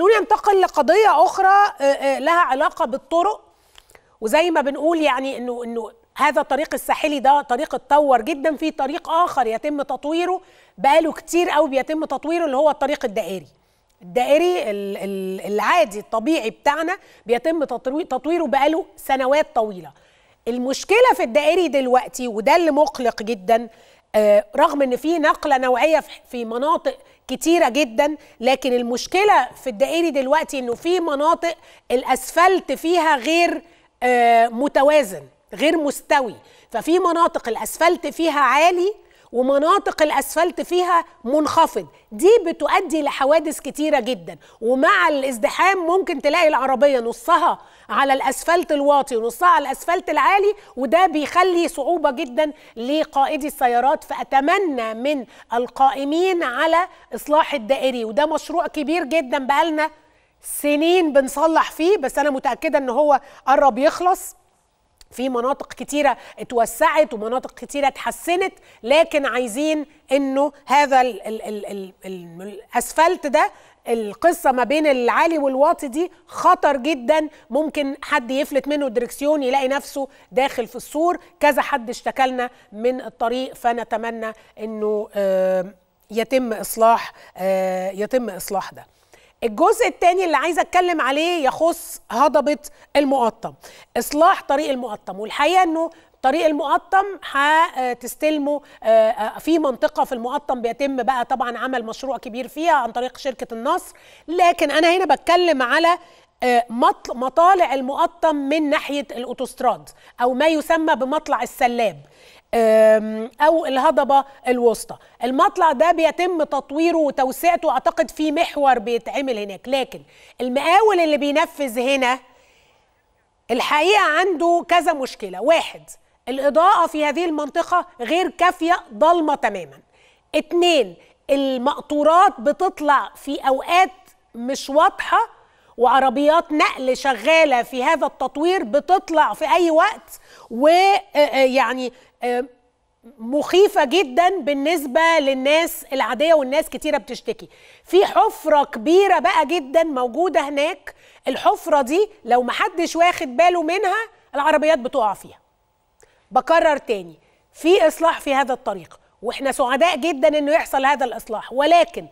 خلوني انتقل لقضيه اخرى آه، آه، لها علاقه بالطرق وزي ما بنقول يعني انه انه هذا الطريق الساحلي ده طريق اتطور جدا في طريق اخر يتم تطويره بقاله كتير قوي بيتم تطويره اللي هو الطريق الدائري الدائري العادي الطبيعي بتاعنا بيتم تطويره بقاله سنوات طويله المشكله في الدائري دلوقتي وده اللي مقلق جدا آه، رغم ان في نقله نوعيه في مناطق كتيره جدا لكن المشكله في الدائري دلوقتي انه في مناطق الاسفلت فيها غير آه، متوازن غير مستوي ففي مناطق الاسفلت فيها عالي ومناطق الاسفلت فيها منخفض دي بتؤدي لحوادث كتيره جدا ومع الازدحام ممكن تلاقي العربيه نصها على الاسفلت الواطي ونصها على الاسفلت العالي وده بيخلي صعوبه جدا لقائدي السيارات فاتمنى من القائمين على اصلاح الدائري وده مشروع كبير جدا بقالنا سنين بنصلح فيه بس انا متاكده ان هو قرب يخلص في مناطق كتيرة اتوسعت ومناطق كتيرة اتحسنت لكن عايزين انه هذا الـ الـ الـ الـ الـ الاسفلت ده القصة ما بين العالي والواطي دي خطر جدا ممكن حد يفلت منه الدركسيون يلاقي نفسه داخل في السور كذا حد اشتكى لنا من الطريق فنتمنى انه آه، يتم اصلاح آه، يتم اصلاح ده الجزء الثاني اللي عايزه اتكلم عليه يخص هضبه المقطم اصلاح طريق المقطم والحقيقه انه طريق المقطم هتستلمه آه، آه، في منطقة في المقطم بيتم بقى طبعا عمل مشروع كبير فيها عن طريق شركة النصر لكن أنا هنا بتكلم على آه، مطالع المقطم من ناحية الأوتوستراد أو ما يسمى بمطلع السلاب او الهضبه الوسطى المطلع ده بيتم تطويره وتوسعته اعتقد في محور بيتعمل هناك لكن المقاول اللي بينفذ هنا الحقيقه عنده كذا مشكله واحد الاضاءه في هذه المنطقه غير كافيه ضلمه تماما اتنين المقطورات بتطلع في اوقات مش واضحه وعربيات نقل شغاله في هذا التطوير بتطلع في اي وقت ويعني آه، آه، آه، مخيفة جدا بالنسبة للناس العادية والناس كتيرة بتشتكي في حفرة كبيرة بقى جدا موجودة هناك الحفرة دي لو محدش واخد باله منها العربيات بتقع فيها بكرر تاني في إصلاح في هذا الطريق وإحنا سعداء جدا إنه يحصل هذا الإصلاح ولكن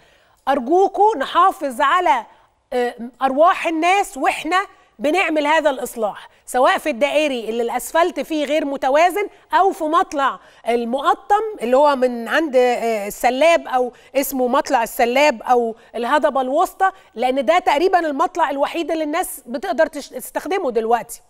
أرجوكم نحافظ على آه، ارواح الناس واحنا بنعمل هذا الاصلاح سواء في الدائري اللي الاسفلت فيه غير متوازن او في مطلع المقطم اللي هو من عند آه، السلاب او اسمه مطلع السلاب او الهضبه الوسطى لان ده تقريبا المطلع الوحيد اللي الناس بتقدر تستخدمه دلوقتي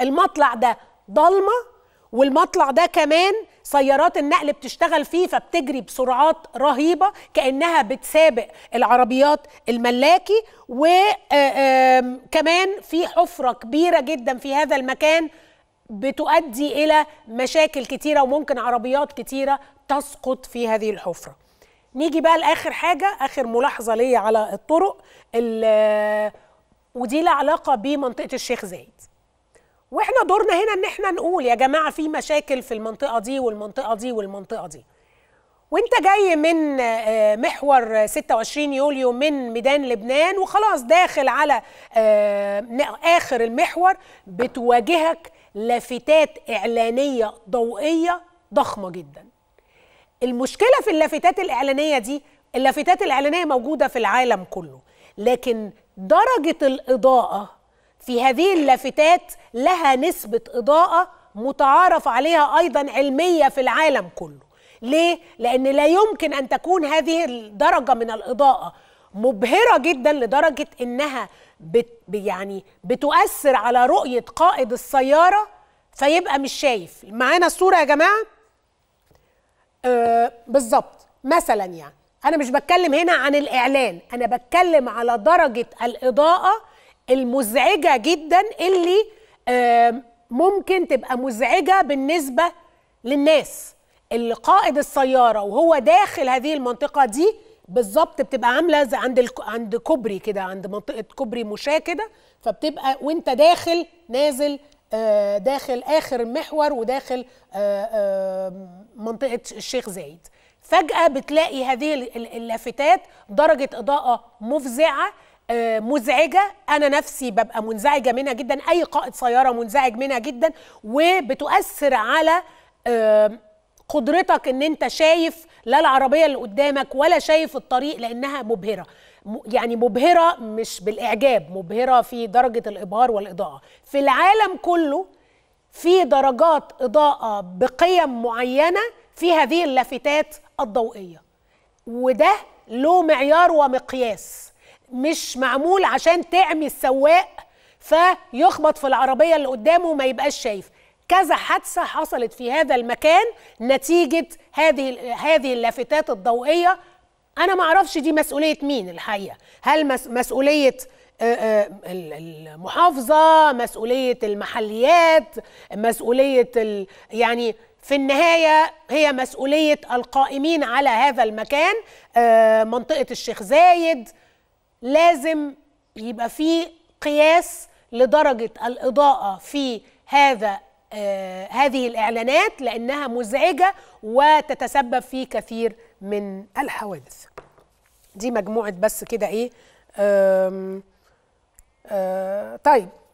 المطلع ده ضلمه والمطلع ده كمان سيارات النقل بتشتغل فيه فبتجري بسرعات رهيبه كانها بتسابق العربيات الملاكي وكمان آه، في حفره كبيره جدا في هذا المكان بتؤدي الى مشاكل كتيره وممكن عربيات كتيره تسقط في هذه الحفره نيجي بقى لاخر حاجه اخر ملاحظه ليا على الطرق آه، ودي لها علاقه بمنطقه الشيخ زايد واحنا دورنا هنا ان احنا نقول يا جماعه في مشاكل في المنطقه دي والمنطقه دي والمنطقه دي وانت جاي من آه، محور 26 يوليو من ميدان لبنان وخلاص داخل على آه، اخر المحور بتواجهك لافتات اعلانيه ضوئيه ضخمه جدا المشكله في اللافتات الاعلانيه دي اللافتات الاعلانيه موجوده في العالم كله لكن درجه الاضاءه في هذه اللافتات لها نسبة إضاءة متعارف عليها أيضا علمية في العالم كله ليه؟ لأن لا يمكن أن تكون هذه الدرجة من الإضاءة مبهرة جدا لدرجة إنها بت يعني بتؤثر على رؤية قائد السيارة فيبقى مش شايف معانا الصورة يا جماعة آه بالظبط مثلا يعني أنا مش بتكلم هنا عن الإعلان أنا بتكلم على درجة الإضاءة المزعجه جدا اللي ممكن تبقى مزعجه بالنسبه للناس اللي قائد السياره وهو داخل هذه المنطقه دي بالظبط بتبقى عامله عند عند كوبري كده عند منطقه كوبري مشاه كده فبتبقى وانت داخل نازل آه، داخل اخر المحور وداخل آه، منطقه الشيخ زايد فجاه بتلاقي هذه اللافتات درجه اضاءه مفزعه آه، مزعجه انا نفسي ببقى منزعجه منها جدا اي قائد سياره منزعج منها جدا وبتؤثر على قدرتك ان انت شايف لا العربيه اللي قدامك ولا شايف الطريق لانها مبهره يعني مبهره مش بالاعجاب مبهره في درجه الابهار والاضاءه في العالم كله في درجات اضاءه بقيم معينه في هذه اللافتات الضوئيه وده له معيار ومقياس مش معمول عشان تعمي السواق فيخبط في العربيه اللي قدامه وما يبقاش شايف كذا حادثه حصلت في هذا المكان نتيجه هذه هذه اللافتات الضوئيه انا ما اعرفش دي مسؤوليه مين الحقيقه هل مسؤوليه المحافظه مسؤوليه المحليات مسؤوليه ال... يعني في النهايه هي مسؤوليه القائمين على هذا المكان منطقه الشيخ زايد لازم يبقى في قياس لدرجه الاضاءه في هذا آه هذه الاعلانات لانها مزعجه وتتسبب في كثير من الحوادث دي مجموعه بس كده ايه آه طيب